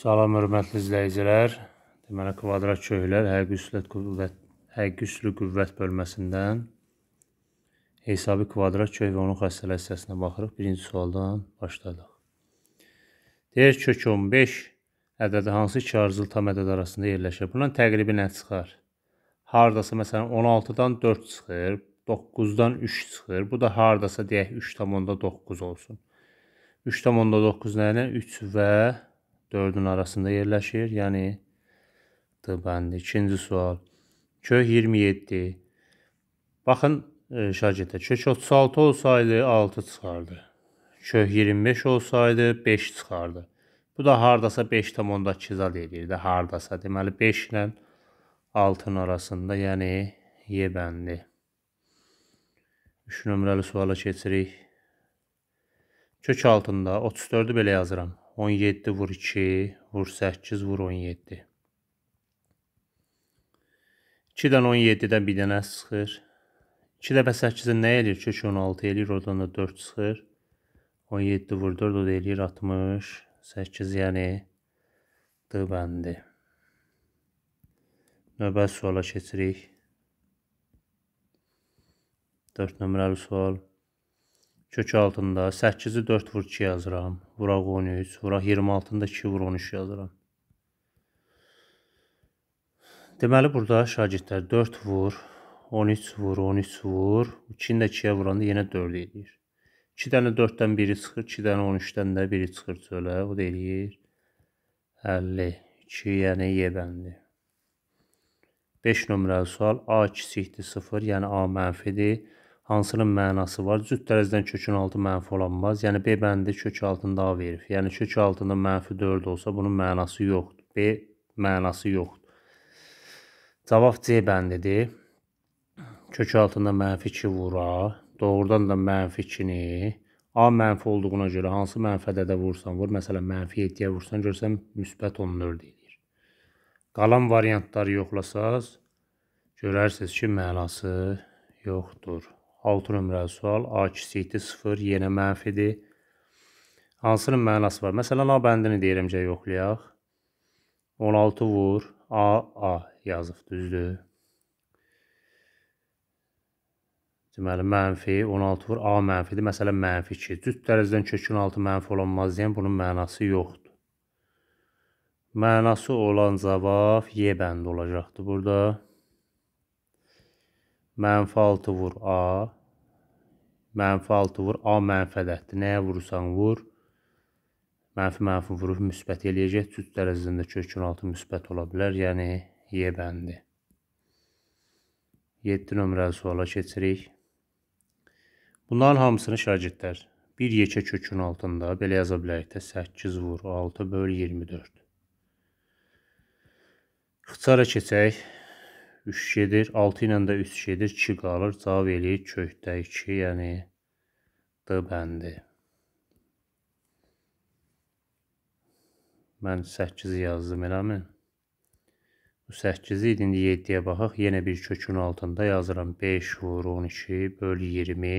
Salam hörmətli izləyicilər. Deməli kvadrat köklər həqiqi üslət qüvvət həqiqi üslü qüvvət bölməsindən hesabi kvadrat kök və onun xassələr hissəsinə baxırıq. Birinci sualdan başladıq. Deyir kök 15 ədədi hansı iki arzılı tam ədəd arasında yerləşir? Bundan təqribi nə çıxar? Hardasa məsələn 16-dan 4 çıxır, 9-dan 3 çıxır. Bu da hardasa deyək 3.9 olsun. 3.9 nə ilə? 3 və dördün arasında yerləşir. Yəni D bəndi. İkinci sual. Kök 27. Baxın e, şagirdə kök 36 olsaydı 6 çıxardı. Kök 25 olsaydı 5 çıxardı. Bu da hardasa 5.2 zad edirdi. Hardasa. Deməli 5 ilə 6-nın arasında, yəni Y bəndi. 3 nömrəli suala keçirik. Kök altında 34-ü belə yazıram. 17 vur 2 vur 8 vur 17. 2 dən 17-dən bir dənə sıxır. 2 dəfə 8-ə nə eləyir? Kök 16 eləyir, oradan da 4 çıxır. 17 vur 4 o da eləyir 60. 8 yəni D bəndi. Növbə suala keçirik. 4 nömrəli sual. Kök altında 8-i 4 vur 2 yazıram. Vuraq 13, vuraq 26-da 2 vur 13 yazıram. Deməli burada şagirdlər 4 vur, 13 vur, 13 vur, 2-ni də 2-yə vuranda yenə 4 eləyir. 2 dənə 4-dən biri çıxır, 2 dənə 13-dən də biri çıxır çölə, o da eləyir 50. 2 yəni Y bəndi. 5 nömrəli sual A kiçikdir 0, yəni A mənfidir hansının mənası var? Cüt dərəcədən kökün altı mənfi olanmaz. Yəni B bəndi kök altında A verif. Yəni kök altında mənfi 4 olsa bunun mənası yoxdur. B mənası yoxdur. Cavab C bəndidir. Kök altında mənfi 2 vur A. Doğrudan da mənfi 2-ni A mənfi olduğuna görə hansı mənfədədə vursan vur, məsələn mənfi 7-yə vursan görsən müsbət 14 eləyir. Qalan variantları yoxlasaz görərsiniz ki, mənası yoxdur. 6 nömrəli sual A kiçikdir 0 yenə mənfidir. Hansının mənası var? Məsələn A bəndini deyirəm ki, yoxlayaq. 16 vur A A yazıb düzdür. Deməli mənfi 16 vur A mənfidir. Məsələn mənfi 2. Cüt dərəcədən kökün altı mənfi olunmaz deyən bunun mənası yoxdur. Mənası olan cavab Y bəndi olacaqdır burada. Mənfi 6 vur A. Mənfi 6 vur A mənfədətdir. Nəyə vurursan vur. Mənfi mənfi vurur, müsbət eləyəcək. Cüz dərəcəsində kökün altı müsbət ola bilər. Yəni Y bəndi. 7 nömrəli suala keçirik. Bunların hamısını şagirdlər bir yekə kökün altında belə yaza bilərik də 8 vur 6 böl 24. Xıçara keçək. 3 gedir. 6 ilə də 3 gedir. 2 qalır. Cavab eləyir kökdə 2, yəni D bəndi. Mən 8 yazdım eləmi? Bu 8 idi. İndi 7-yə baxaq. Yenə bir kökün altında yazıram. 5 vur 12 böl 20.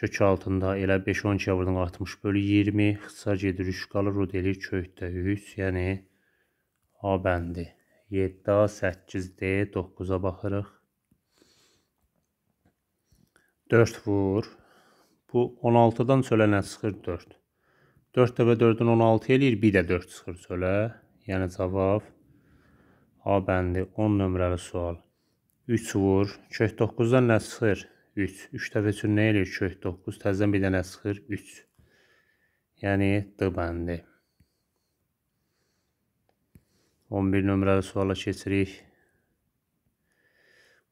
Kök altında elə 5 12-yə vurdum 60 böl 20. Xısa gedir 3 qalır. O deyilir kökdə 3. Yəni A bəndi. 7-a 8-dir, 9-a baxırıq. 4 vur. Bu 16-dan çölə nə çıxır? 4. 4 dəfə 4-ün 16 eləyir, bir də 4 çıxır çölə. Yəni cavab A bəndi 10 nömrəli sual. 3 vur. Kök 9-dan nə çıxır? 3. 3 dəfə üçün nə eləyir? Kök 9. Təzədən bir dənə çıxır? 3. Yəni D bəndi. 11 nömrəli suala keçirik.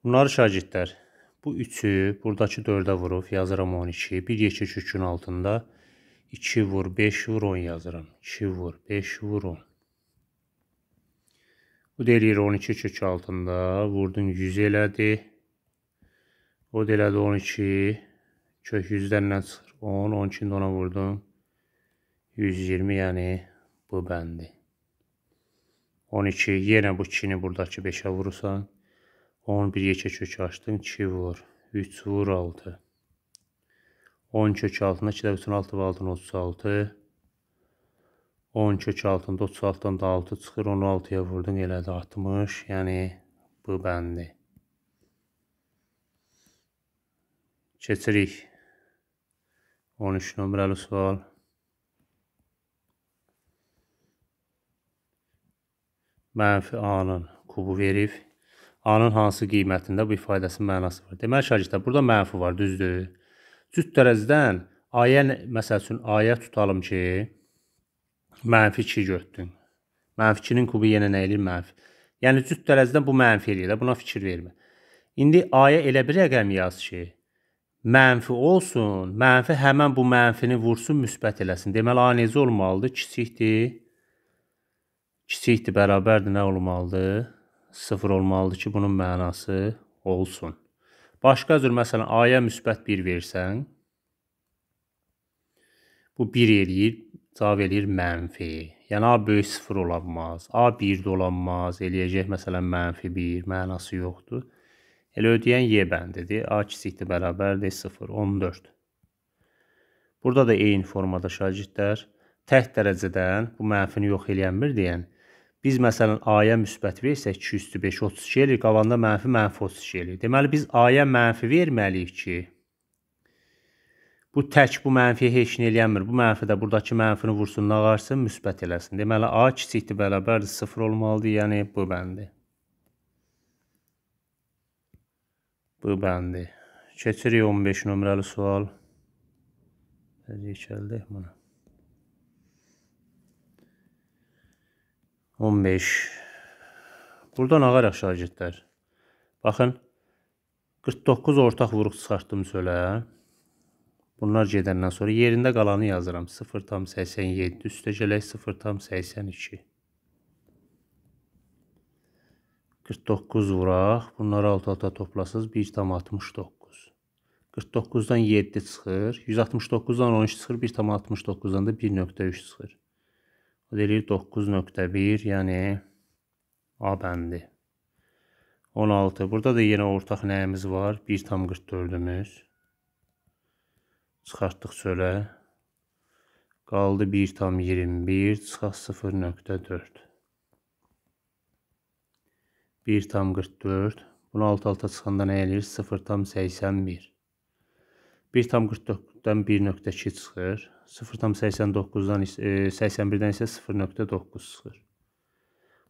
Bunlar şagirdlər. Bu 3-ü buradakı 4-ə vurub yazıram 12. Bir yekə kökün altında 2 vur 5 vur 10 yazıram. 2 vur 5 vur 10. Bu deyir 12 kök altında vurdun 100 elədi. O da elədi 12. Kök 100-dən nə çıxır? 10, 12-də ona vurdum. 120 yəni bu bəndi. 12, yenə bu 2-ni buradakı 5-ə vurursan. 11 yekə kökü açdın, 2 vur, 3 vur 6. 10 kökü altında 2 də bütün 6 valdın 36. 10 kök altında 36-dan da 6 çıxır, 16-ya vurdun, elədi 60. Yəni bu bəndi. Keçirik 13 nömrəli sual. mənfi A-nın kubu verib. A-nın hansı qiymətində bu ifadəsinin mənası var? Deməli şagirdlər burada mənfi var, düzdür? Cüt dərəcədən ayə məsəl üçün ayə tutalım ki, mənfi 2 götdün. Mənfi 2-nin kubu yenə nə eləyir? Mənfi. Yəni cüt dərəcədən bu mənfi eləyir. Buna fikir vermə. İndi ayə elə bir rəqəm yaz ki, mənfi olsun, mənfi həmin bu mənfini vursun, müsbət eləsin. Deməli a necə olmalıdır? Kiçikdir kiçikdir, bərabərdir nə olmalıdır? 0 olmalıdır ki, bunun mənası olsun. Başqa cür məsələn A-ya müsbət 1 versən, bu 1 eləyir, cavab eləyir mənfi. Yəni A böyük 0 ola bilmaz. A 1 də ola bilmaz. Eləyəcək məsələn mənfi 1, mənası yoxdur. Elə ödəyən Y bəndidir. A kiçikdir, bərabərdir 0, 14. Burada da eyni formada şagirdlər tək dərəcədən bu mənfini yox eləyən bir deyən Biz məsələn A-ya müsbət versək 2 üstü 5 32 eləyir, qalanda mənfi mənfi 32 eləyir. Deməli biz A-ya mənfi verməliyik ki, bu tək bu mənfiyə heç nə eləyənmir. Bu mənfi də buradakı mənfini vursun, nağarsın, müsbət eləsin. Deməli A kiçikdir, bərabərdir 0 olmalıdır, yəni bu bəndi. Bu bəndi. Keçirik 15 nömrəli sual. Necə keçəldik bunu? 15 Buradan ağaraq şagirdlər. Baxın 49 ortaq vuruq çıxartdım çölə. Bunlar gedəndən sonra yerində qalanı yazıram. 0,87 üstə gələk 0,82. 49 vuraq. Bunları alt-alta toplasız 1,69. 49-dan 7 çıxır. 169-dan 13 çıxır. 1,69-dan da 1,3 çıxır. Bu deyilir 9.1, yəni A bəndi. 16. Burada da yenə ortaq nəyimiz var? 1.44-ümüz. Çıxartdıq çölə. Qaldı 1.21, çıxaq 0.4. 1.44. Bunu alt-alta çıxanda nə eləyir? 0.81. 1.44-dən 1.2 çıxır. 0,89-dan 81-dən e, isə 0,9 çıxır.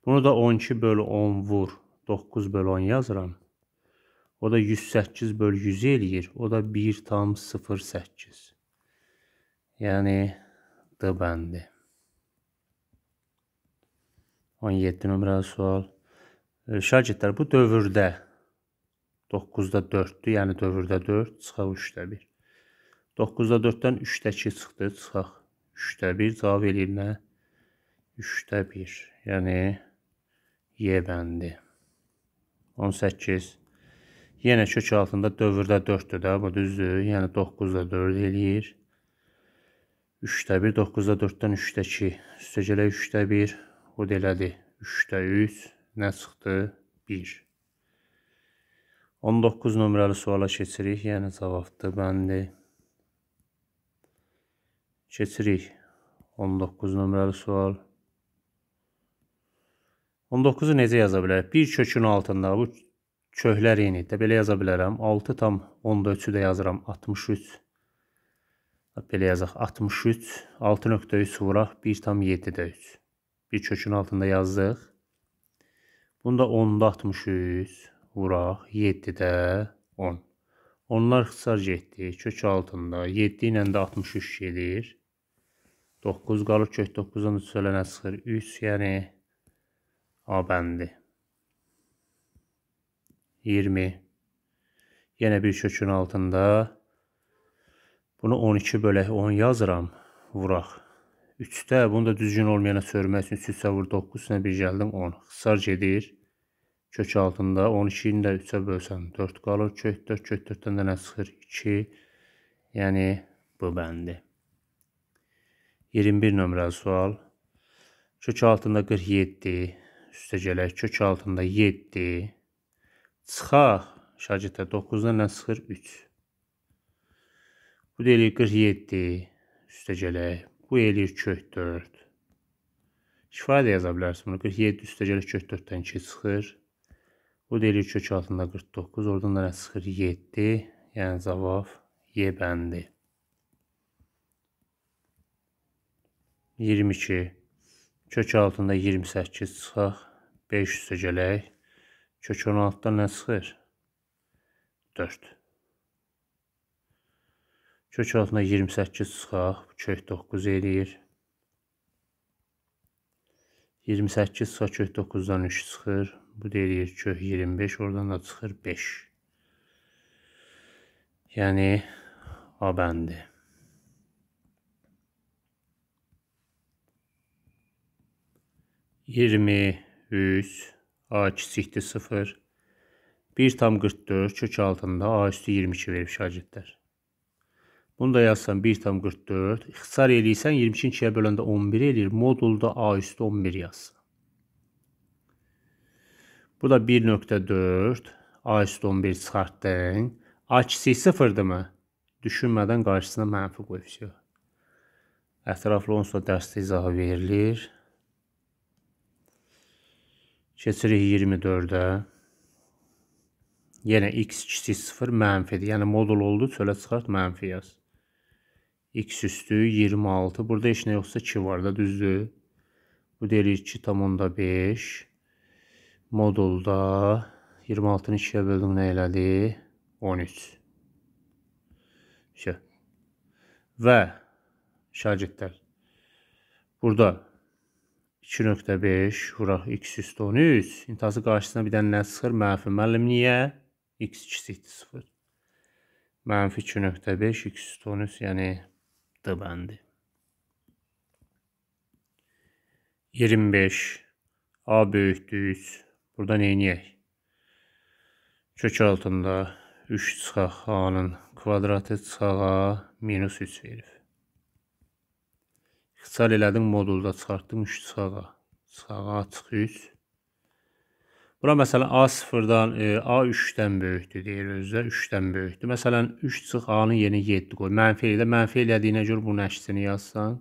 Bunu da 12 bölü 10 vur 9 bölü 10 yazıram. O da 108 bölü 100 eləyir. O da 1 tam 08. Yəni D bəndi. 17 nömrəli sual. E, şagirdlər bu dövrdə 9-da 4-dür, yəni dövrdə 4 çıxa 3-də 1. 9-da 4-dən 3-də 2 çıxdı. Çıxaq. 3-də 1 cavab eləyir nə? 3-də 1. Yəni Y bəndi. 18. Yenə kök altında dövrdə 4-dür də, bu düzdür. Yəni 9-da 4 eləyir. 3-də 1, 9-da 4-dən 3-də 2. Üstə gələ 3-də 1, o da elədi. 3-də 3, nə çıxdı? 1. 19 nömrəli suala keçirik, yəni cavabdır bəndi. Keçirik 19 nömrəli sual. 19-u necə yaza bilərik? Bir kökün altında bu köhlər yenidir. Belə yaza bilərəm. 6 tam 14-ü də yazıram. 63. Belə yazaq. 63. 6.3 vuraq. 1 tam 7 də 3. Bir kökün altında yazdıq. Bunda 10-da 63 vuraq. 7-də 10. Onlar xısar getdi. Kök altında. 7 ilə də 63 gedir. 9 qalır kök 9-dan 3 sölənə çıxır 3, yəni A bəndi. 20. Yenə bir kökün altında. Bunu 12 bölək 10 yazıram. Vuraq. 3-də bunu da düzgün olmayana sörmək üçün 3-3-ə vur 9-üstünə bir gəldim 10. Xısar gedir. Kök altında 12-ni də 3-ə bölsən 4 qalır. Kök 4, kök 4-dən də nə çıxır? 2. Yəni bu bəndi. 21 nömrəli sual. Kök altında 47, üstə gələk kök altında 7. Çıxaq şagirddə 9-dan nə çıxır? 3. Bu deyilir 47, üstə gələk. Bu eləyir kök 4. Şifadə yaza bilərsiniz bunu. 47 üstə gələk kök 4-dən 2 çıxır. Bu deyilir kök altında 49, oradan da nə çıxır? 7. Yəni cavab Y bəndi. 22, kök altında 28 çıxaq, 5 üstə gələk, kök 16-da nə çıxır? 4. Kök altında 28 çıxaq, kök 9 eləyir. 28 çıxaq, kök 9-dan 3 çıxır, bu deyir kök 25, oradan da çıxır 5. Yəni, A bəndi. 20, 100, A kiçikdir 0, 1 tam 44 kök altında A üstü 22 verib şagirdlər. Bunu da yazsan 1 tam 44, ixtisar eləyirsən 22 2-yə böləndə 11 eləyir, modulda A üstü 11 yazsın. Bu da 1.4, A üstü 11 çıxartdın. A kiçik 0-dırmı? Düşünmədən qarşısına mənfi qoyub. Ətraflı onsuz da dərsdə izah verilir. Kesirih 24-ə. Yenə x kiçik 0 mənfidir. Yəni modul oldu, çölə çıxart, mənfi yaz. x üstü 26. Burada iş ne yoxsa 2 var da, düzdür? Bu deyilir 2 tam onda 5. Modulda 26-nı 2-yə böldüm nə elədi? 13. Şey. Və şagirdlər. Burada 2.5 vuraq x üstü 13. İntihası qarşısına bir dənə nə çıxır? Mənfi. Müəllim niyə? x kiçikdir 0. Mənfi 2.5 x üstü 13 yəni d bəndi. 25 a böyükdür 3. Burada nə edək? Kök altında 3 çıxaq a-nın kvadratı çıxağa minus 3 verir. İxtisar elədim modulda çıxartdım 3 sağa. Sağa çıx 3. Bura məsələn A0-dan e, A3-dən böyükdür deyir özü, 3-dən böyükdür. Məsələn 3 çıx A-nın yerinə 7 qoy. Mənfi elə mənfi elədiyinə görə bunun əksini yazsan.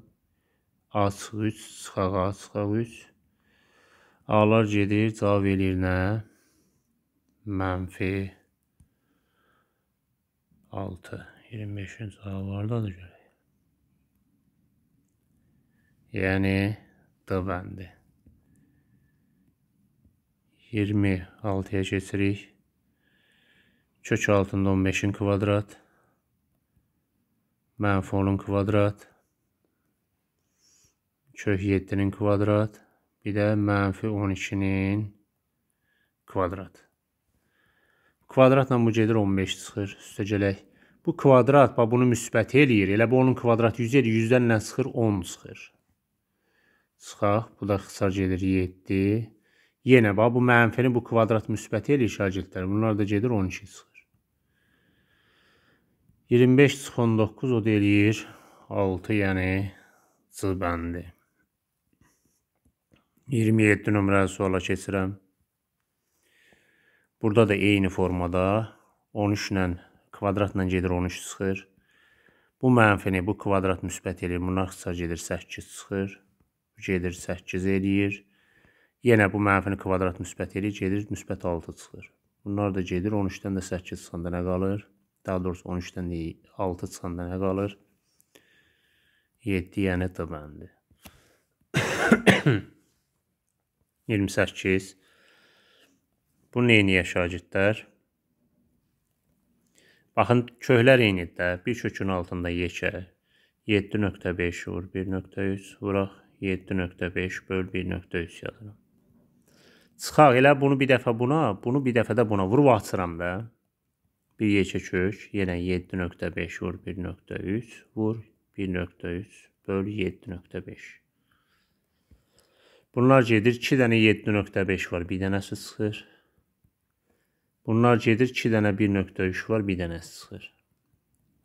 A çıx 3, çıxaq A çıxaq 3. A-lar gedir, cavab eləyir nə? Mənfi 6. 25-ci A-lardadır görə yəni D bəndi. 26-ya keçirik. Kök altında 15-in kvadrat. Mənfi 10-un kvadrat. Kök 7-nin kvadrat. Bir də mənfi 12-nin kvadrat. Kvadratla bu gedir 15 çıxır. Üstə gələk. Bu kvadrat, bax bunu müsbət eləyir. Elə bu onun kvadrat 100 edir. 100-dən nə çıxır? 10 çıxır. Çıxaq. Bu da ixtisar gedir 7. Yenə bax bu mənfini bu kvadrat müsbəti eləyir şagirdlər. Bunlar da gedir 12 çıxır. 25 çıx 19 o da eləyir 6 yəni C bəndi. 27 nömrəli suala keçirəm. Burada da eyni formada 13 ilə kvadratla gedir 13 çıxır. Bu mənfini bu kvadrat müsbət eləyir. Bunlar ixtisar gedir 8 çıxır gedir 8 eləyir. Yenə bu mənfini kvadrat müsbət eləyir, gedir müsbət 6 çıxır. Bunlar da gedir 13-dən də 8 çıxanda nə qalır? Daha doğrusu 13-dən də 6 çıxanda nə qalır? 7, yəni D bəndi. 28 Bu neyniyə şagirdlər? Baxın, köhlər eynidir də. Bir kökün altında yekə. 7.5 vur 1.3 vuraq 7.5 böl 1.3 yazıram. Çıxaq elə bunu bir dəfə buna, bunu bir dəfə də buna vurub açıram da. Bir yekə kök, yenə 7.5 vur 1.3 vur 1.3 böl 7.5. Bunlar gedir 2 dənə 7.5 var, bir dənəsi çıxır. Bunlar gedir 2 dənə 1.3 var, bir dənəsi çıxır.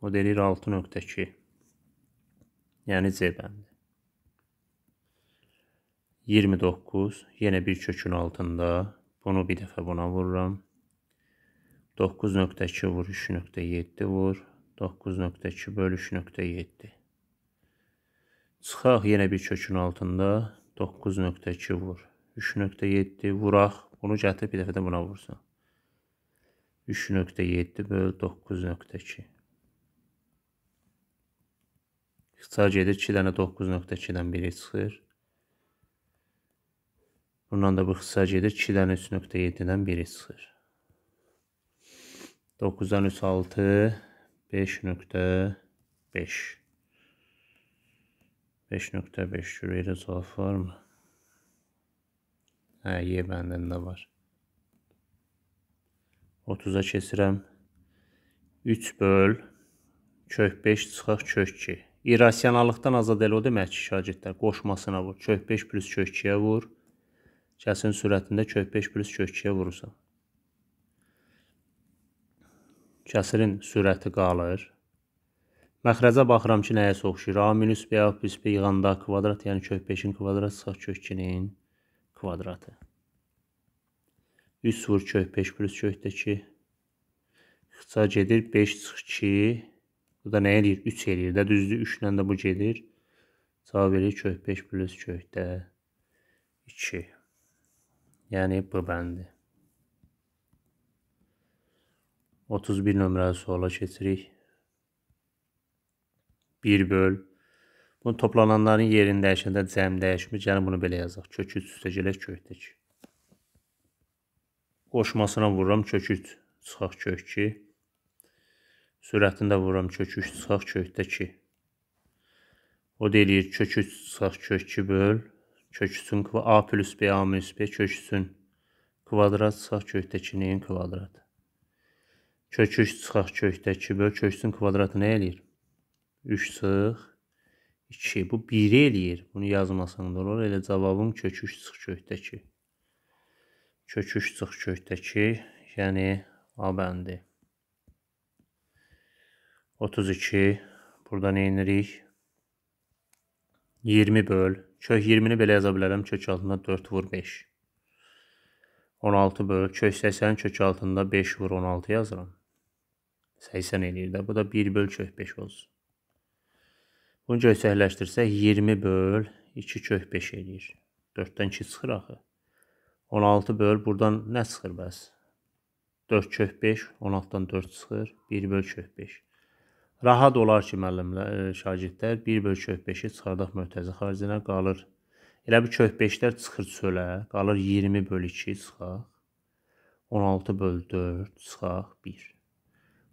O deyir 6.2. Yəni C bəndi. 29 yenə bir kökün altında bunu bir dəfə buna vururam. 9.2 vuruş nöqtə 7 vur. 9.2 bölüş nöqtə 7. Çıxaq yenə bir kökün altında 9.2 vur. 3.7 vuraq. Bunu gətir bir dəfə də buna vursan. 3.7 böl 9.2. İxtisar gedir 2 dənə 9.2-dən biri çıxır. Bundan da bu xissa gedir. 2-dən 3.7-dən 1 çıxır. 9-dan 3 6 5.5 5.5 şuraya da cavab varmı? Hə, Y bəndində var. 30-a keçirəm. 3 böl kök 5 çıxaq kök 2. İrrasionallıqdan azad elə o demək ki, şagirdlər qoşmasına vur. Kök 5 plus kök 2-yə vur. Kəsin sürətində kök 5 plus kök 2-yə vurursan. Kəsirin sürəti qalır. Məxrəcə baxıram ki, nəyə soxuşur? A minus B A plus B yığanda kvadrat, yəni kök 5-in kvadratı çıxır kök 2-nin kvadratı. 3 vur kök 5 plus kökdə 2. Xıca gedir 5 çıx 2. Bu da nə eləyir? 3 eləyir də düzdür. 3 ilə də bu gedir. Cavab verir kök 5 plus kökdə 2 yəni B bəndi. 31 nömrəli suala keçirik. 1 böl. Bunu toplananların yerini dəyişəndə cəm dəyişmir. Gəlin bunu belə yazaq. Kök 3 üstəgələr kök 2. Qoşmasına vururam kök 3 çıxaq kök 2. Sürətində vururam kök 3 çıxaq kök 2. O da eləyir kök 3 çıxaq kök 2 böl köksün a plus b a minus b köksün kvadrat çıxaq kökdəki neyin kvadratı? Kök 3 çıxaq kökdəki böl köksün kvadratı nə eləyir? 3 çıx 2. Bu 1 eləyir. Bunu yazmasan da olur. Elə cavabım kök 3 çıx kökdəki. Kök 3 çıx kökdəki, yəni A bəndi. 32 burada nə edirik? 20 böl. Kök 20-ni belə yaza bilərəm. Kök altında 4 vur 5. 16 böl. Kök 80 kök altında 5 vur 16 yazıram. 80 eləyir də. Bu da 1 böl kök 5 olsun. Bunu göysəkləşdirsək 20 böl 2 kök 5 eləyir. 4-dən 2 çıxır axı. 16 böl buradan nə çıxır bəs? 4 kök 5, 16-dan 4 çıxır, 1 böl kök 5. Rahat olar ki, müəllimlər, e, şagirdlər bir-bir köhbeşi çıxardaq möhtəzi xaricinə qalır. Elə bir köhbeşlər çıxır çölə, qalır 20 bölü 2 çıxaq. 16 bölü 4 çıxaq 1.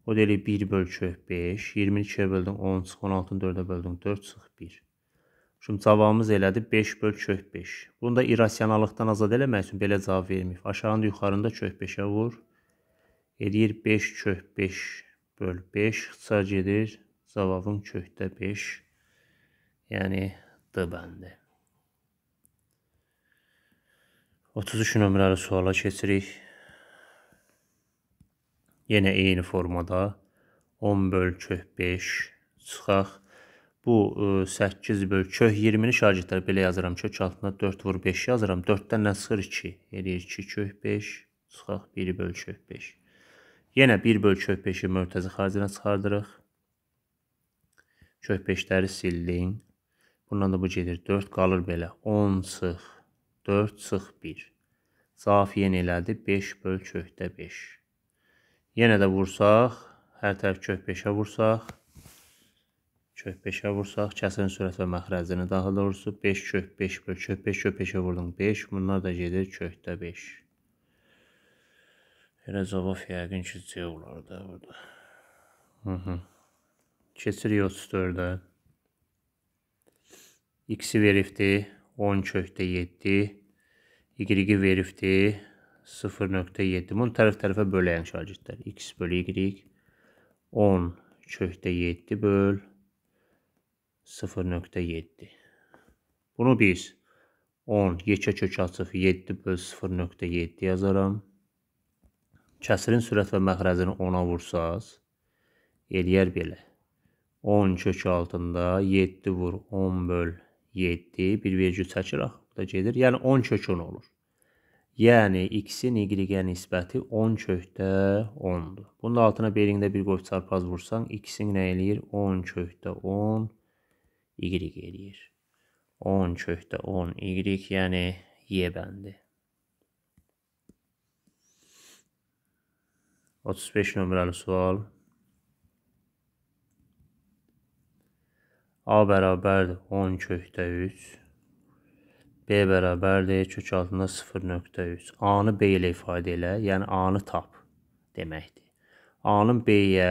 O da elə 1 bölü köh 5, 22-yə böldün 10 çıx, 16-nı 4-ə böldün 4 çıx 1. Şimdi cavabımız elədir 5 bölü köh 5. Bunu da irrasionalıqdan azad eləmək üçün belə cavab verməyib. Aşağında yuxarında köh 5-ə vur. Eləyir 5 köh 5 böl 5 çıxsa gedir cavabım kökdə 5 yəni D bəndi. 33 nömrəli suala keçirik. Yenə eyni formada 10 böl kök 5 çıxaq. Bu 8 böl kök 20-ni şagirdlər belə yazıram. Kök altına 4 vur 5 yazıram. 4-dən nə çıxır 2? Eləyir 2 kök 5 çıxaq 1 böl kök 5. Yenə 1 böl kök 5-i mörtəzi xaricinə çıxardırıq. Kök 5-ləri sildin. Bundan da bu gedir. 4 qalır belə. 10 çıx, 4 çıx 1. Zafiyen elədi. 5 böl kökdə 5. Yenə də vursaq, hər tərəf kök 5-ə vursaq, kök 5-ə vursaq, kəsirin sürət və məxrəcini daxil doğrusu 5 kök 5 böl kök 5 kök 5-ə vurdum 5. Bunlar da gedir kökdə 5. Elə cavab yəqin ki, C olar da burada. Mhm. Keçirik 34-də. X-i verifdir 10 kökdə 7. Y-i verifdir 0.7. Bunu tərəf-tərəfə böləyən şagirdlər. X bölü Y 10 kökdə 7 böl 0.7. Bunu biz 10 yekə kök açıq 7 böl 0.7 yazaram kəsirin sürət və məxrəcini 10-a vursaz, eləyər belə. 10 kök altında 7 vur 10 böl 7 bir vergül çəkirək, bu da gedir. Yəni 10 kök 10 olur. Yəni x-in y-ə nisbəti 10 kökdə 10-dur. Bunun altına belində bir qoy çarpaz vursan, x-in nə eləyir? 10 kökdə 10 y eləyir. 10 kökdə 10 y, yəni y bəndi. 35 nömrəli sual. A bərabərdir 10 kökdə 3. B bərabərdir kök altında 0.3. A-nı B ilə ifadə elə, yəni A-nı tap deməkdir. A-nın B-yə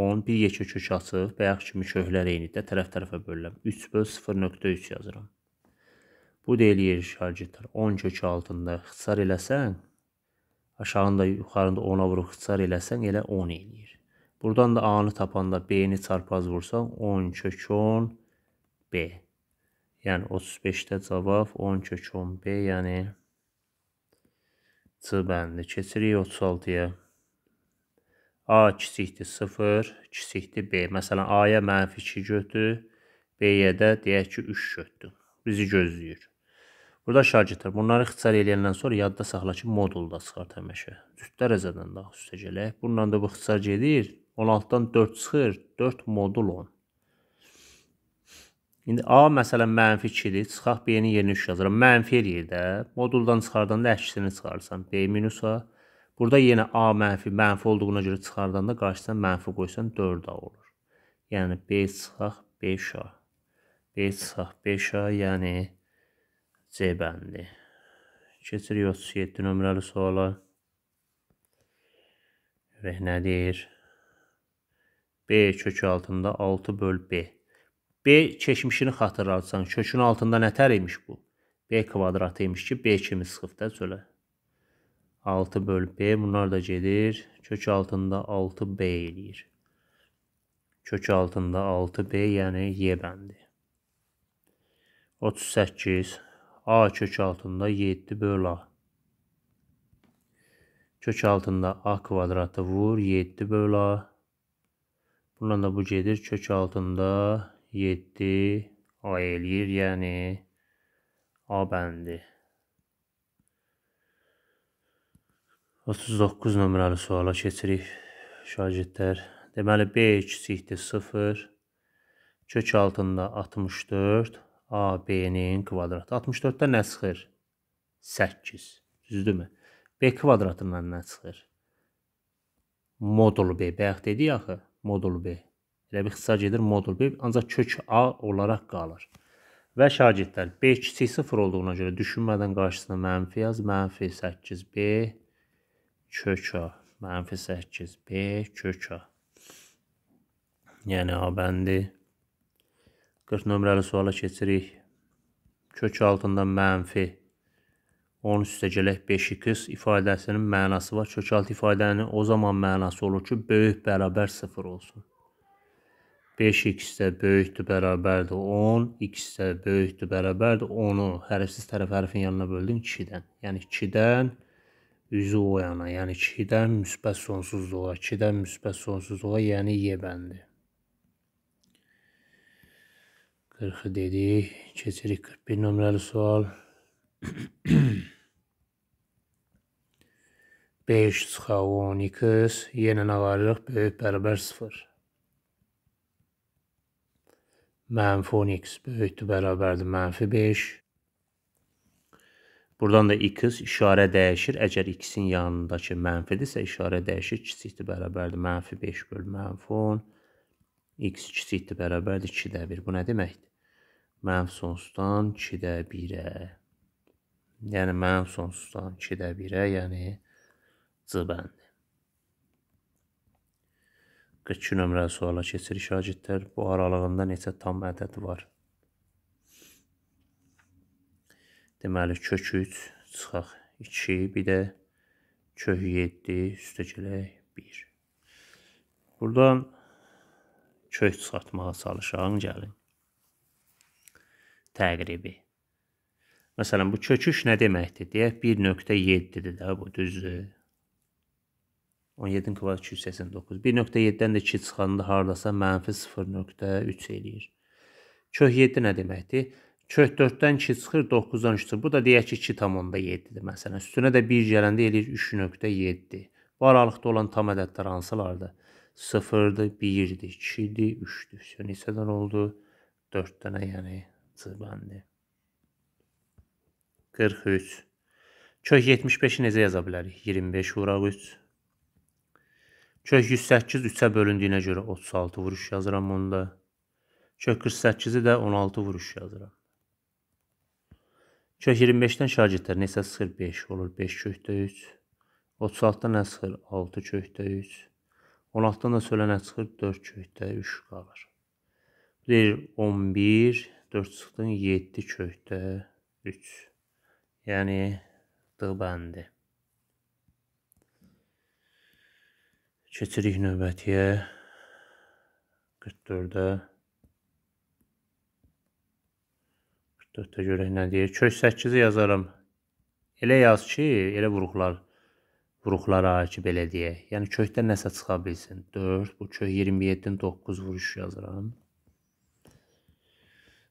10 bir yekə kök açıq, bayaq kimi köklər eynidir də tərəf-tərəfə bölürəm. 3 böl 0.3 yazıram. Bu da eləyir şagirdlər 10 kök altında ixtisar eləsən, aşağında yuxarında 10-a vurub ixtisar eləsən elə 10 eləyir. Buradan da A-nı tapanda B-ni çarpaz vursan 10 kök 10 B. Yəni 35-də cavab 10 kök 10 B, yəni C bəndi. Keçirik 36-ya. A kiçikdir 0, kiçikdir B. Məsələn, A-ya mənfi 2 götür, B-yə də deyək ki 3 götür. Bizi gözləyir. Burada şagirdlər bunları ixtisar eləyəndən sonra yadda saxla ki, modulu da çıxart həmişə. Cüt dərəcədən daha üstə gələk. Bununla da bu ixtisar gedir. 16-dan 4 çıxır, 4 modul 10. İndi A məsələn mənfi 2-dir. Çıxaq B-nin yerini 3 yazıram. Mənfi eləyir də. Moduldan çıxardanda əksini çıxarsan. B minusa. Burada yenə A mənfi, mənfi olduğuna görə çıxardanda qarşısına mənfi qoysan 4A olur. Yəni B çıxaq 5A. B çıxaq 5A, yəni C bəndi. Keçirik 37 nömrəli suala. Görək nə deyir? B kökü altında 6 böl B. B keçmişini xatırlarsan, kökün altında nə tər imiş bu? B kvadratı imiş ki, B kimi sıxıbda çölə. 6 böl B, bunlar da gedir. Kök altında 6 B eləyir. Kök altında 6 B, yəni Y bəndi. 38 A kök altında 7 bölü A. Kök altında A kvadratı vur 7 bölü A. Bundan da bu gedir. Kök altında 7 A eləyir. Yəni A bəndi. 39 nömrəli suala keçirik şagirdlər. Deməli B kiçikdir 0. Kök altında 64. AB-nin kvadratı 64-dən nə çıxır? 8. Düzdürmü? B kvadratından nə çıxır? Modul B. Bayaq dedik axı, modul B. Elə bir ixtisar gedir modul B, ancaq kök A olaraq qalır. Və şagirdlər B kiçik 0 olduğuna görə düşünmədən qarşısına mənfi yaz, mənfi 8B kök A, mənfi 8B kök A. Yəni A bəndi 40 nömrəli suala keçirik. Kök altında mənfi 10 üstə gələk 5-i qız ifadəsinin mənası var. Kök altı ifadənin o zaman mənası olur ki, böyük bərabər 0 olsun. 5x də böyükdür, bərabərdir 10, x də böyükdür, bərabərdir 10-u hərfsiz tərəf hərfin yanına böldüm 2-dən. Yəni 2-dən üzü o yana, yəni 2-dən müsbət sonsuzluğa, 2-dən müsbət sonsuzluğa, yəni y bəndi. 40 dedik. Keçirik 41 nömrəli sual. 5 çıxı 12 yenə nə varırıq? Böyük bərabər 0. Mənfi 10x böyükdür bərabərdir mənfi 5. Buradan da x işarə dəyişir. Əgər x-in yanındakı mənfidirsə işarə dəyişir. Kiçikdir bərabərdir mənfi 5 bölü mənfi 10. x kiçikdir bərabərdir 2-də 1. Bu nə deməkdir? mənim sonsuzdan 2-də 1-ə. Yəni mənim sonsuzdan 2-də 1-ə, yəni C bəndi. 42 nömrəli suala keçirik şagirdlər. Bu aralığında neçə tam ədəd var? Deməli kök 3 çıxaq 2, bir də kök 7 üstə gələk 1. Burdan kök çıxartmağa çalışan gəlin təqribi. Məsələn, bu köküş nə deməkdir? Deyək 1.7-dir də bu, düzdür? 17-nin kvadratı 289. 1.7-dən də 2 çıxanda hardasa mənfi 0.3 eləyir. Kök 7 nə deməkdir? Kök 4-dən 2 çıxır, 9-dan 3 çıxır. Bu da deyək ki 2.7-dir məsələn. Üstünə də 1 gələndə eləyir 3.7. Bu aralıqda olan tam ədədlər hansılardır? 0-dır, 1-dir, 2-dir, 3-dür. Necədən oldu? 4 dənə yəni artı bandı. 43. Kök 75-i necə yaza bilərik? 25 vuraq 3. Kök 108 3-ə bölündüyünə görə 36 vuruş yazıram bunda. Kök 48-i də 16 vuruş yazıram. Kök 25-dən şagirdlər neçə sıxır? 5 olur. 5 kökdə 3. 36-dan nə sıxır? 6 kökdə 3. 16-dan da söylənə çıxır 4 kökdə 3 qalır. Deyir 11 4 çıxdın 7 kökdə 3. Yəni D bəndi. Keçirik növbətiyə 44-də 44-də görək nə deyir. Kök 8-i yazaram. Elə yaz ki, elə vuruqlar vuruqlara ki, belə deyək. Yəni kökdən nəsə çıxa bilsin. 4, bu kök 27-nin 9 vuruşu yazıram.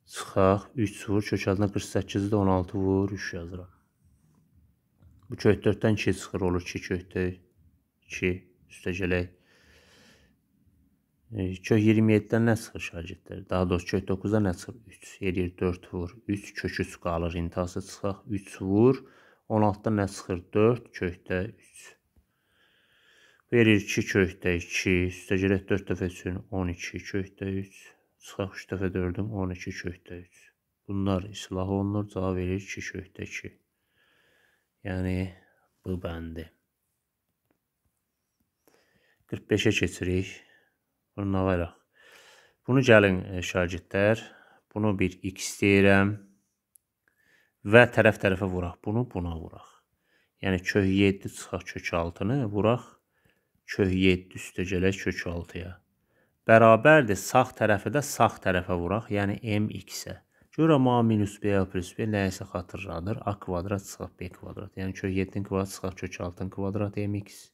Çıxaq, 3 vur, kökəldən 48-də 16 vur, 3 yazıram. Bu kök 4-dən 2 çıxır, olur 2 kökdək. 2 üstə gələk. E, kök 27-dən nə çıxır şagirdlər? Daha doğrusu kök 9-da nə çıxır? 3 eləyir, 4 vur, 3 kök 3 qalır, intihası çıxaq, 3 vur. 16-da nə çıxır? 4 kökdə 3. Verir 2 kökdə 2, üstə gələk 4 dəfə üçün 12 kökdə 3. Çıxış dəfə dördüm 12 köhtə 3. Bunlar islah olunur, cavab verir 2 köhtə 2. Yəni bu bəndi. 45-ə keçirik. Bunu nə varaq? Bunu gəlin e, şagirdlər. Bunu bir x deyirəm. Və tərəf-tərəfə vuraq. Bunu buna vuraq. Yəni kök 7 çıxaq kök 6-nı vuraq. Kök 7 üstə gələk kök 6-ya bərabərdir sağ tərəfi də sağ tərəfə vuraq, yəni mx-ə. Görəm a minus b a plus b nəyisə xatırladır. a kvadrat çıxaq b kvadrat. Yəni kök 7-nin kvadrat çıxaq kök 6-ın kvadrat mx.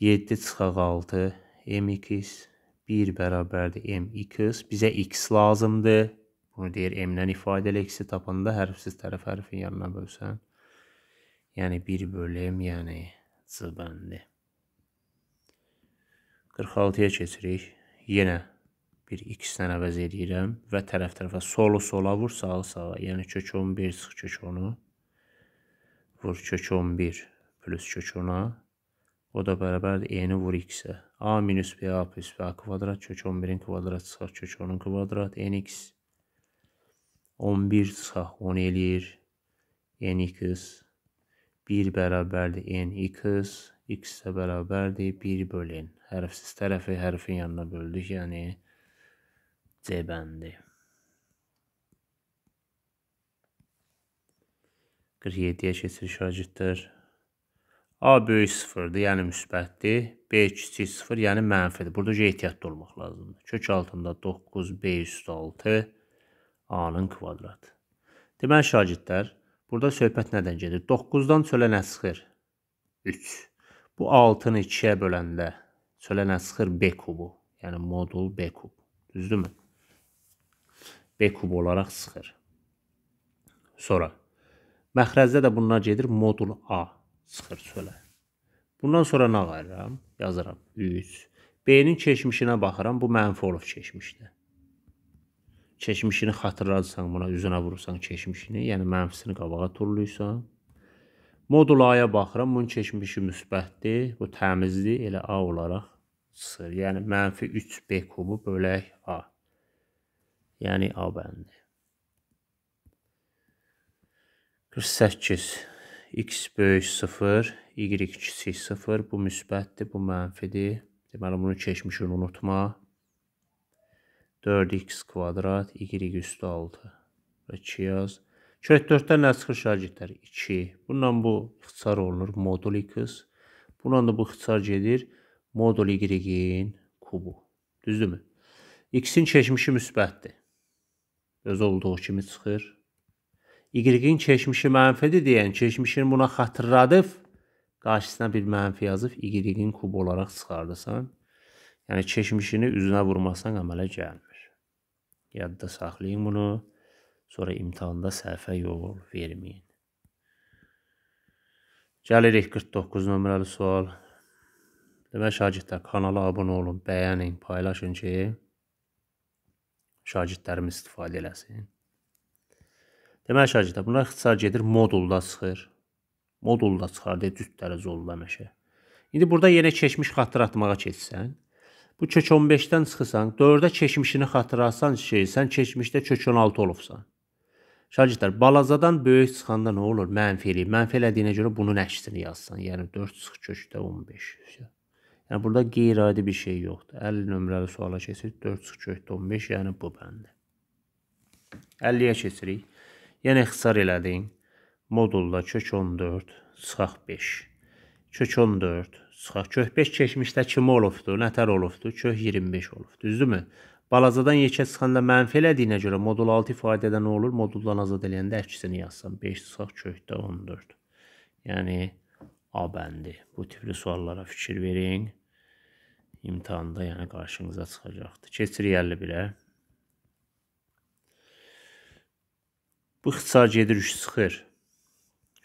7 çıxaq 6 mx. 1 bərabərdir mx. Bizə x lazımdır. Bunu deyir m-dən ifadə elə x-i tapanda hərfsiz tərəf hərfin yanına bölsən. Yəni 1 bölüm, yəni c bəndi. 46-ya keçirik. Yenə bir x-dən əvəz edirəm və tərəf-tərəfə solu sola vur, sağı sağa. Yəni kök 11 çıx kök 10-u. Vur kök 11 plus kök 10-a. O da bərabərdir e-ni vur x-ə. a minus b a plus b a kvadrat kök 11-in kvadrat çıxar kök 10-un kvadrat n-x. 11 çıxaq 10 eləyir n-x. 1 bərabərdir n-x x isə bərabərdir 1 bölün. Hərfsiz tərəfi hərfin yanına böldük, yəni C bəndi. 47-yə keçir şagirdlər. A böyük 0-dır, yəni müsbətdir. B kiçik 0, yəni mənfidir. Burada ehtiyatlı olmaq lazımdır. Kök altında 9, B üstü 6, A-nın kvadratı. Deməli şagirdlər, burada söhbət nədən gedir? 9-dan çölə nə çıxır? 3. Bu 6-nı 2-yə böləndə çölə nə çıxır? B kubu. Yəni modul B kub. Düzdürmü? B kub olaraq çıxır. Sonra məxrəcdə də bunlar gedir modul A çıxır çölə. Bundan sonra nə qayıram? Yazıram 3. B-nin keçmişinə baxıram. Bu mənfolov keçmişdir. Keçmişini xatırlarsan, buna üzünə vurursan keçmişini, yəni mənfisini qabağa turluysan, Modul A-ya baxıram, bunun keçmişi müsbətdir, bu təmizdir, elə A olaraq çıxır. Yəni, mənfi 3B kubu bölək A. Yəni, A bəndi. 48. X böyük 0, Y kiçik 0, bu müsbətdir, bu mənfidir. Deməli, bunun keçmişini unutma. 4x kvadrat, y üstü 6. Və 2 yaz. Şərh nə çıxır şagirdlər? 2. Bununla bu ixtisar olunur modul x. Bununla da bu ixtisar gedir modul y-in kubu. Düzdürmü? X-in keçmişi müsbətdir. Öz olduğu kimi çıxır. Y-in keçmişi mənfidir deyən keçmişini buna xatırladıb qarşısına bir mənfi yazıb y-in kubu olaraq çıxardırsan. Yəni keçmişini üzünə vurmasan əmələ gəlmir. Yadda saxlayın bunu. Sonra imtahanda səhvə yol verməyin. Gəlirik 49 nömrəli sual. Demək şagirdlər kanala abunə olun, bəyənin, paylaşın ki şagirdlərimiz istifadə eləsin. Demək şagirdlər bunlar ixtisar gedir modulda çıxır. Modulda çıxar deyə düz dərəcə oldu əməşə. İndi burada yenə keçmiş xatırlatmağa keçsən. Bu kök 15-dən çıxırsan, 4-ə keçmişini xatırlasan şey, sən keçmişdə kök 16 olubsan. Şagirdlər, balacadan böyük çıxanda nə olur? Mənfi eləyir. Mənfi elədiyinə görə bunun əksini yazsan. Yəni 4 çıx kökdə 15. Yəni burada qeyri-adi bir şey yoxdur. 50 nömrəli suala keçir. 4 çıx kökdə 15, yəni bu bəndə. 50-yə keçirik. Yəni ixtisar elədin. Modulda kök 14, çıxaq 5. Kök 14, çıxaq. Kök 5 keçmişdə kim olubdu? Nətər olubdu? Kök 25 olubdu. Düzdürmü? Balacadan yekə çıxanda mənfi elədiyinə görə modul 6 ifadədə nə olur? Moduldan azad eləyəndə əksini yazsam. 5 çıxaq kökdə 14. Yəni A bəndi. Bu tipli suallara fikir verin. İmtahanda yəni qarşınıza çıxacaqdır. Keçirik 51-ə. Bu ixtisar gedir 3 çıxır.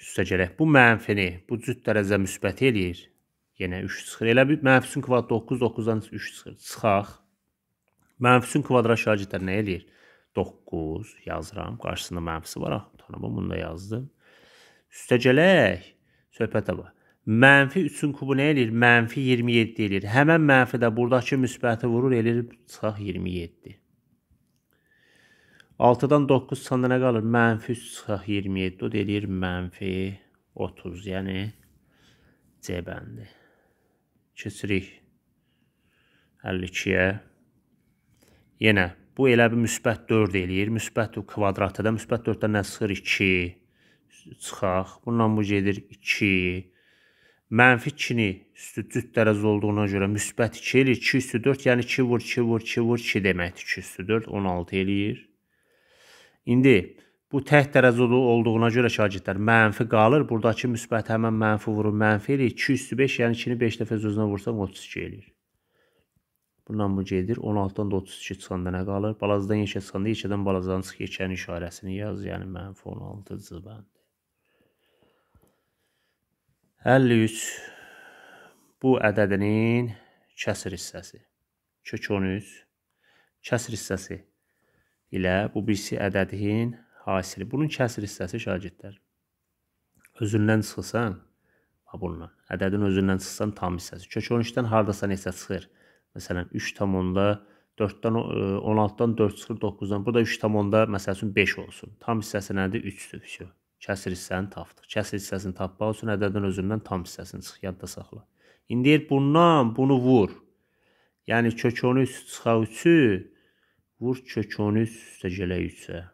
Üstə gələk. Bu mənfini, bu cüt dərəcə müsbət eləyir. Yenə 3 çıxır. Elə bir mənfi üçün kvadrat 9, 9-dan 3 çıxır. Çıxaq. Mənfisin kvadrat şagirdlər nə eləyir? 9 yazıram. Qarşısında mənfisi var. Ah, utanım, bunu da yazdım. Üstəgələk söhbət də var. Mənfi 3-ün kubu nə eləyir? Mənfi 27 eləyir. Həmən mənfi də burdakı müsbəti vurur, eləyir çıxaq 27. 6-dan 9 çıxanda nə qalır? Mənfi 3 çıxaq 27. O da eləyir mənfi 30. Yəni C bəndi. Keçirik 52-yə. Yenə bu elə bir müsbət 4 eləyir. Müsbət kvadratı da müsbət 4-dən nə çıxır? 2. Çıxaq. Bundan bu gedir 2. Mənfi 2-ni üstü cüt dərəcə olduğuna görə müsbət 2 eləyir. 2 üstü 4, yəni 2 vur 2 vur 2 vur 2 deməkdir. 2 üstü 4 16 eləyir. İndi bu tək dərəcəli olduğuna görə şagirdlər mənfi qalır. Buradakı müsbət həmən mənfi vurur, mənfi eləyir. 2 üstü 5, yəni 2-ni 5 dəfə özünə vursam 32 eləyir. Bundan bu gedir. 16-dan da 32 çıxanda nə qalır? Balacadan yeşə çıxanda yeşədən balacadan çıx yeşənin işarəsini yaz. Yəni mənfi 16-cı bəndi. 53 bu ədədinin kəsir hissəsi. Kök 13 kəsir hissəsi ilə bu birisi ədədin hasili. Bunun kəsir hissəsi şagirdlər. Özündən çıxsan, bununla. Ədədin özündən çıxsan tam hissəsi. Kök 13-dən hardasa neçə çıxır? 1 Məsələn 3.4-dən 16-dan 4 çıxır 9-dan. Burada 3.10-da məsəl üçün 5 olsun. Tam hissəsi nədir? 3-dür. Şu. Kəsir hissəni tapdıq. Kəsir hissəsini tapmaq üçün ədədin özündən tam hissəsini çıx, yadda saxla. İndi deyir bundan bunu vur. Yəni kök 13 çıxa 3-ü vur kök 13 üstə gələk 3-ə.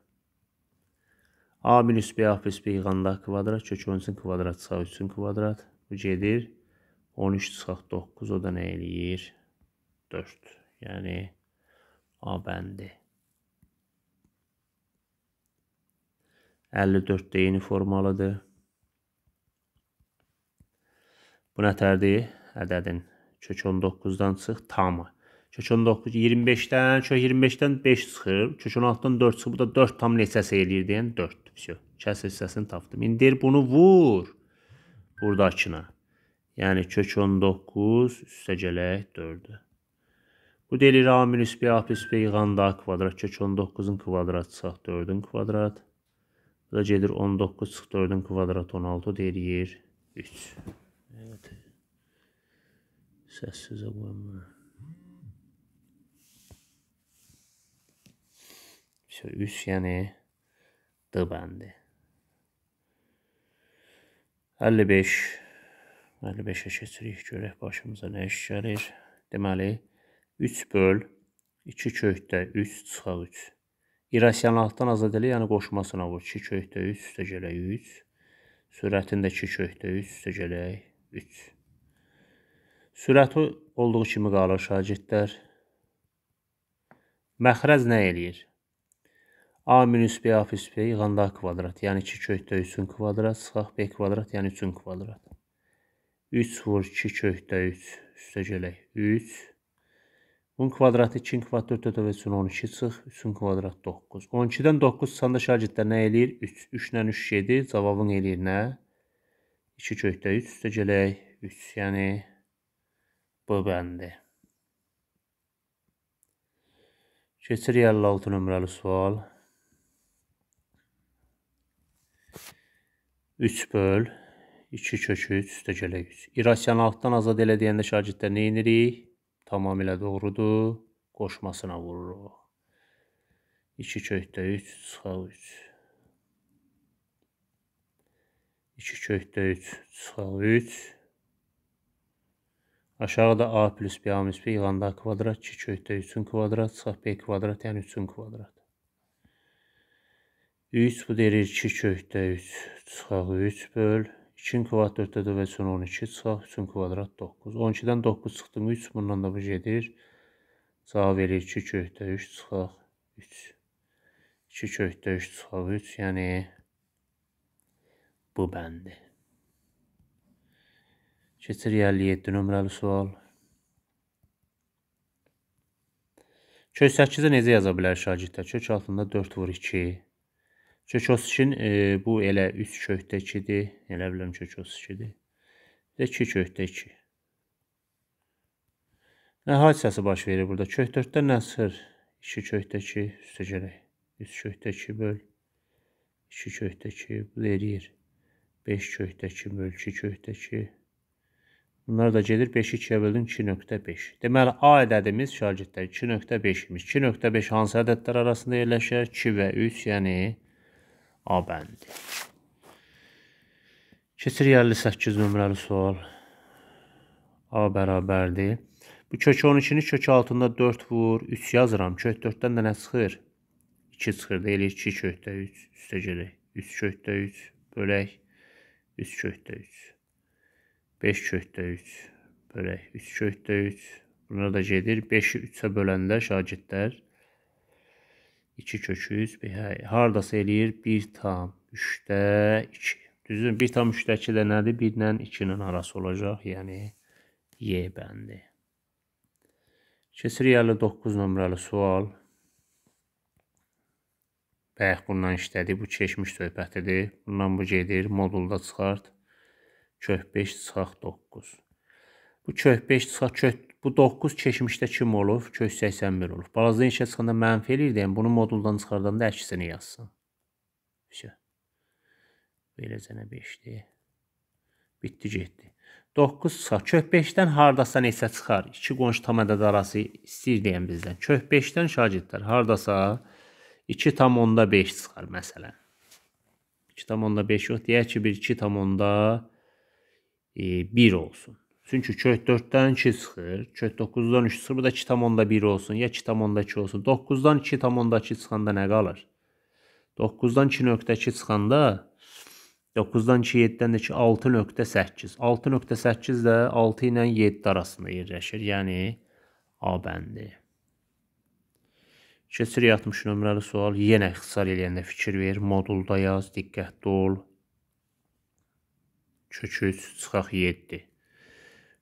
A minus B A plus B yığanda kvadrat, kök 13-ün kvadrat çıxaq 3-ün kvadrat. Bu gedir 13 çıxaq 9, o da nə eləyir? 4 yəni A bəndi. 54 də yeni formalıdır. Bu nətərdir? Ədədin kök 19-dan çıx tamı. Kök 19 25-dən, kök 25-dən 5 çıxır. Kök 16-dan 4 çıxır. Bu da 4 tam neçəsi eləyir deyən 4-dür. Vəsio. Kəsr hissəsini tapdım. İndi deyir bunu vur burdakına. Yəni kök 19 üstə gələk 4-dür. Bu deyilir A minus B A plus B yığanda kvadrat kök 19-un kvadratı çıxaq 4-ün kvadrat. Bu da gedir 19 çıx 4-ün kvadrat 16 deyilir 3. Evet. Səssizə qoyma. İşte 3 yəni D bəndi. 55 55-ə keçirik görək başımıza nə iş gəlir. Deməli 3 böl 2 kökdə 3 çıxaq 3. İrasionallıqdan azadəli, yəni qoşmasına vur. 2 kökdə 3 üstə gələk 3. Sürətin də 2 kökdə 3 üstə gələk 3. Sürəti olduğu kimi qalır şagirdlər. Məxrəc nə eləyir? A minus B afis B yığanda kvadrat, yəni 2 kökdə 3-ün kvadrat, çıxaq B kvadrat, yəni 3-ün kvadrat. 3 vur 2 kökdə 3 üstə gələk 3. 10 kvadratı 2 kvadrat 4 ötəvəsin 12 çıx, 3-ün kvadrat 9. 12-dən 9 çıxanda şagirdlər nə eləyir? 3. 3-lə 3 7, cavabın eləyir nə? 2 kökdə 3 üstə gələk, 3, yəni B bəndi. Keçir 56 nömrəli sual. 3 böl 2 kök 3 üstə gələk 3. İrasiyanı altdan azad elə deyəndə şagirdlər nə edirik? tamamilə doğrudur. Qoşmasına vururuq. 2 kökdə 3 çıxar 3. 2 kökdə 3 çıxar 3. Aşağıda A plus B A minus B yığanda kvadrat, 2 kökdə 3-ün kvadrat, çıxar B kvadrat, yəni 3-ün kvadrat. 3 bu deyir 2 kökdə 3 çıxar 3 böl. 2-nin kvadrat 4-də və üçün 12 çıxaq. 3-ün kvadrat 9. 12-dən 9 çıxdım 3. Bundan da bu gedir. Cavab verir 2 kökdə 3 çıxaq. 3. 2 kökdə 3 çıxaq 3. Yəni bu bəndi. Keçirik 57 nömrəli sual. Kök 8-i necə yaza bilər şagirddə? Kök altında 4 vur 2. Çökoskin e, bu elə 3 köhtə 2-dir. Elə bilirəm çökos 2-dir. Və 2 köhtə 2. Nə hadisəsi baş verir burada? Kök 4-dən nə çıxır? 2 köhtə 2 üstə gələk. 3 köhtə 2 böl. 2 köhtə 2 bu verir. 5 köhtə 2 böl 2 köhtə 2. Bunlar da gedir 5-i 2-yə böldüm 2.5. Deməli A ədədimiz şagirdlər 2.5-imiz. 2.5 hansı ədədlər arasında yerləşir? 2 və 3, yəni 2. A bəndi. Keçirik 58 nömrəli sual. A bərabərdir. Bu kök 12-ni kök altında 4 vur, 3 yazıram. Kök 4-dən də nə çıxır? 2 çıxır, deyilir 2 kökdə 3, üstə gedək. 3 kökdə 3, bölək 3 kökdə 3. 5 kökdə 3, bölək 3 kökdə 3. Buna da gedir. 5-i 3-ə böləndə şagirdlər 2 kök 3 hardasa eləyir 1 tam 3-də 2. Düzdür? 1 tam 3-də 2 də nədir? 1 ilə 2-nin arası olacaq, yəni Y bəndi. Keçirik 59 nömrəli sual. Bayaq bundan işlədik. Bu keçmiş söhbətidir. Bundan bu gedir. Modulda çıxart. Kök 5 çıxaq 9. Bu kök 5 çıxaq kök Bu 9 keçmişdə kim olub? Kök 81 olub. Balacadan işə çıxanda mənfi eləyirdi, yəni bunu moduldan çıxardanda əksini yazsın. Vəsə. Beləcə nə 5-dir. Bitdi, getdi. 9 çıxar. Kök 5-dən hardasa neçə çıxar? 2 qonşu tam ədəd arası istəyir deyən bizdən. Kök 5-dən şagirdlər hardasa 2 tam onda 5 çıxar məsələn. 2 tam onda 5 yox, deyək ki, bir 2 tam onda 1 e, olsun. Çünki kök 4-dən 2 çıxır. Kök 9-dan 3 çıxır. Bu da 2,1 olsun. Ya 2,2 olsun. 9-dan 2,2 çıxanda nə qalır? 9-dan 2.2 çıxanda 9-dan 2, 7-dən 2, 6.8. 6.8 də 6 ilə 7 arasında yerləşir. Yəni, A bəndi. Keçir 60 nömrəli sual. Yenə ixtisar eləyəndə fikir ver. Modulda yaz, diqqətli ol. Kök 3, çıxaq 7.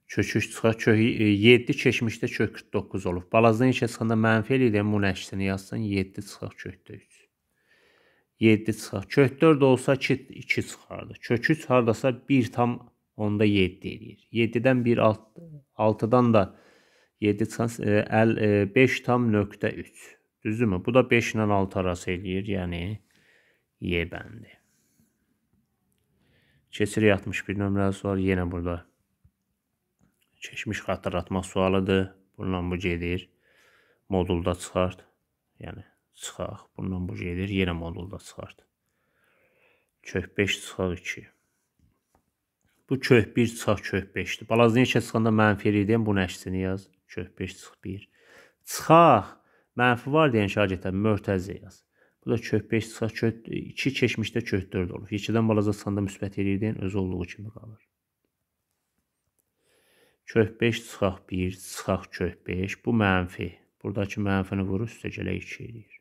Kökük çıxaq, kök 7 e, keçmişdə kök 49 olub. Balazdan işə çıxanda mənfi eləyirəm, bu nəşsini yazsın, 7 çıxaq, kökdə 3. 7 çıxaq. Kök 4 olsa 2, 2 çıxardı. Kök 3 hardasa 1 tam onda 7 eləyir. 7-dən 1, 6, 6-dan da 7 çıxan, 5 e, e, tam nöqtə 3. Düzdürmü? Bu da 5 ilə 6 arası eləyir, yəni Y bəndi. Keçirik 61 nömrəli sual yenə burada keçmiş xatırlatma sualıdır. Bununla bu gedir. Modulda çıxart. Yəni çıxaq. Bununla bu gedir. Yenə modulda çıxart. Kök 5 çıxaq 2. Bu kök 1 çıxaq kök 5-dir. Balazniyə çıxanda mənfi edən bunun əksini yaz. Kök 5 çıx 1. Çıxaq. Mənfi var deyən şagirdə mörtəzə yaz. Bu da kök 5 çıxaq kök 2 keçmişdə kök 4 olur. 2-dən balaca çıxanda müsbət eləyirdin, öz olduğu kimi qalır. Kök 5 çıxaq 1, çıxaq kök 5. Bu mənfi. Buradakı mənfini vurur, üstə gələ 2 eləyir.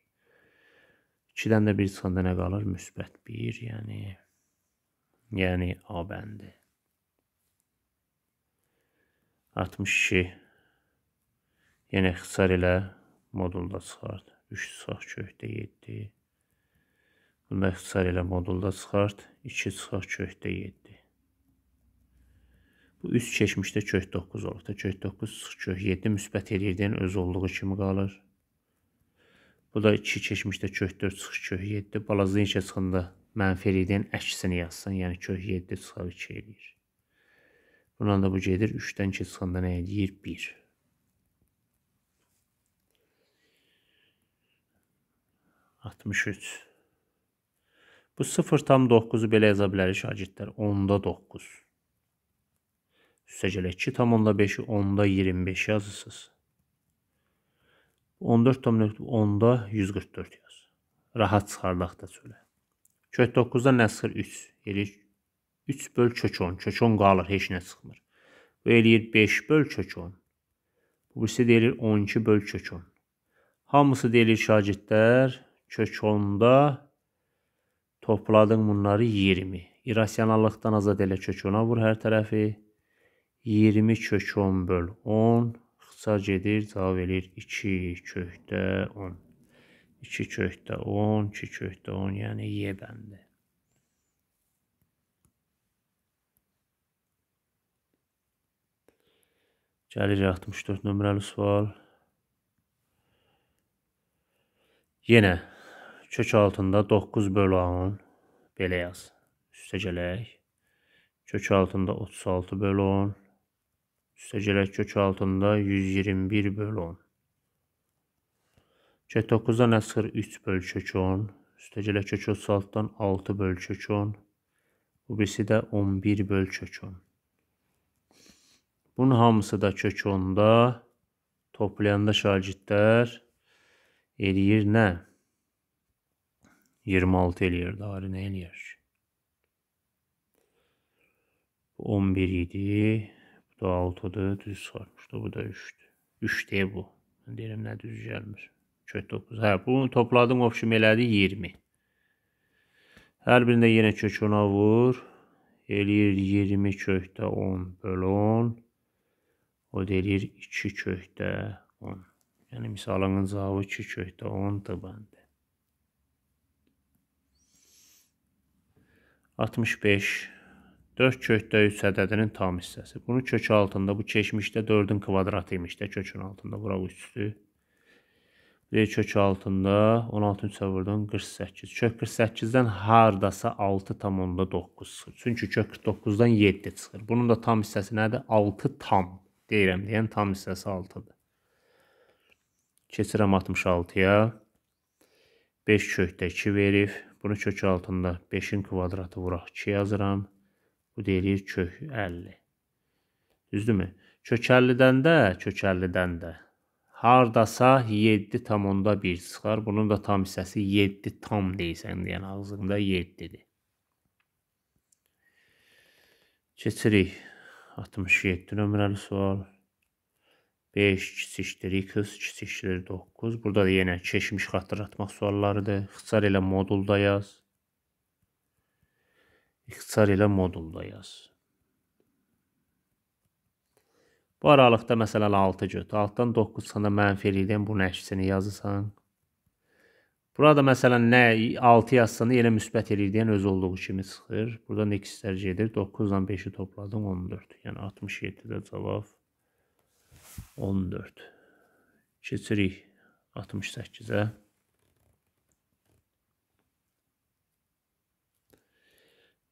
2-dən də 1 çıxanda nə qalır? Müsbət 1, yəni yəni A bəndi. 62 yenə yəni ixtisar ilə modulda çıxart. 3 çıxaq kökdə 7. Bunda ixtisar ilə modulda çıxart. 2 çıxaq kökdə 7. Bu 3 keçmişdə kök 9 olub da. Kök 9 kök 7 müsbət eləyirdən öz olduğu kimi qalır. Bu da 2 keçmişdə kök 4 çıxış kök 7. Balazdan işə çıxında mənfi eləyirdən əksini yazsan, yəni kök 7 çıxar 2 eləyir. Bundan da bu gedir 3-dən 2 çıxanda nə eləyir? 1. Altmış üç. Bu 0 tam 9-u belə yaza bilərik şagirdlər. Onda 9 üstəgələ 2,5-i 10-da 25 yazırsınız. 14,10-da 144 yaz. Rahat çıxardaq da çölə. Kök 9-da nə çıxır? 3. Eləyir 3 böl kök 10. Kök 10 qalır, heç nə çıxmır. Bu eləyir 5 böl kök 10. Bu birisi deyilir 12 böl kök 10. Hamısı deyilir şagirdlər, kök 10-da topladın bunları 20. İrasionallıqdan azad elə kök 10-a vur hər tərəfi. 20 kök 10 böl 10 qısa gedir, cavab eləyir 2 kökdə 10. 2 kökdə 10, 2 kökdə 10, yəni Y bəndi. Gəlir 64 nömrəli sual. Yenə kök altında 9 bölü 10 belə yaz. Üstə gələk. Kök altında 36 bölü 10 Üstəgələ kök altında 121 bölü 10. Kök 9-dan əsr 3 bölü kök 10. Üstəgələ kök 36-dan 6 bölü kök 10. Bu birisi də 11 bölü kök 10. Bunun hamısı da kök 10-da toplayanda şagirdlər eləyir nə? 26 eləyir, darı nə eləyər? 11 idi. Bu da 6-dır, düz çıxartmışdı, bu da 3-dür. 3-dir bu. Mən deyirəm, nə düz gəlmir. Kök 9. Hə, bunu topladım, opşum elədi 20. Hər birində yenə kök 10-a vur. Eləyir 20 kökdə 10 bölü 10. O deyir 2 kökdə 10. Yəni, misalının cavabı 2 kökdə 10-dır bəndə. 65 4 kök də 3 ədədinin tam hissəsi. Bunun kökü altında, bu keçmişdə 4-ün kvadratı imiş də kökün altında. Bura üstü. Bir kökü altında 16 3 vurdun 48. Kök 48-dən hardasa 6,9 çıxır. Çünki kök 49-dan 7 çıxır. Bunun da tam hissəsi nədir? 6 tam. Deyirəm, deyən tam hissəsi 6-dır. Keçirəm 66-ya. 5 kökdə 2 verib. Bunu kökü altında 5-in kvadratı vuraq 2 yazıram. Bu deyir kök 50. Düzdürmü? Kökəllidən də, kökəllidən də hardasa 7.1 çıxar. Bunun da tam hissəsi 7 tam deyirsən, yəni ağzında 7-dir. Keçirik 67 nömrəli sual. 5 kiçikdir 2, kiçikdir 9. Burada da yenə keçmiş xatırlatmaq suallarıdır. Ixtisar elə modulda yaz ixtisar elə modulda yaz. Bu aralıqda məsələn 6 götür. 6-dan 9 çıxanda mənfi eləyirəm, bunun əksini yazırsan. Burada məsələn nə 6 yazsan yenə müsbət eləyirdən öz olduğu kimi çıxır. Buradan x dərəcə edir. 9 ilə 5-i topladım 14. Yəni 67-də cavab 14. Keçirik 68-ə.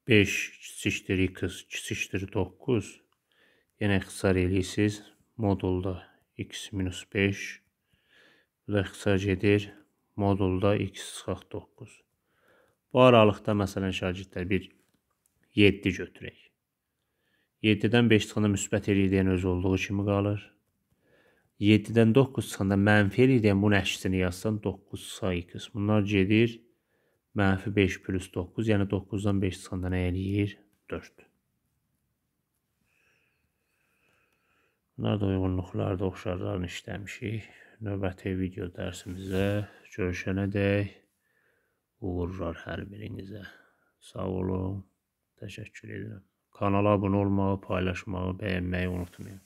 5 kiçikdir 2 kiçikdir 9 yenə ixtisar eləyirsiniz modulda x minus 5 bu da ixtisar gedir modulda x çıxaq 9 bu aralıqda məsələn şagirdlər bir 7 götürək 7-dən 5 çıxanda müsbət eləyən öz olduğu kimi qalır 7-dən 9 çıxanda mənfi eləyən bunun əksini yazsan 9 çıxaq 2 bunlar gedir mənfi 5 plus 9, yəni 9-dan 5 çıxanda nə eləyir? 4. Bunlar da uyğunluqlarda oxşarlarını işləmişik. Növbəti video dərsimizə görüşənə dək uğurlar hər birinizə. Sağ olun, təşəkkür edirəm. Kanala abunə olmağı, paylaşmağı, bəyənməyi unutmayın.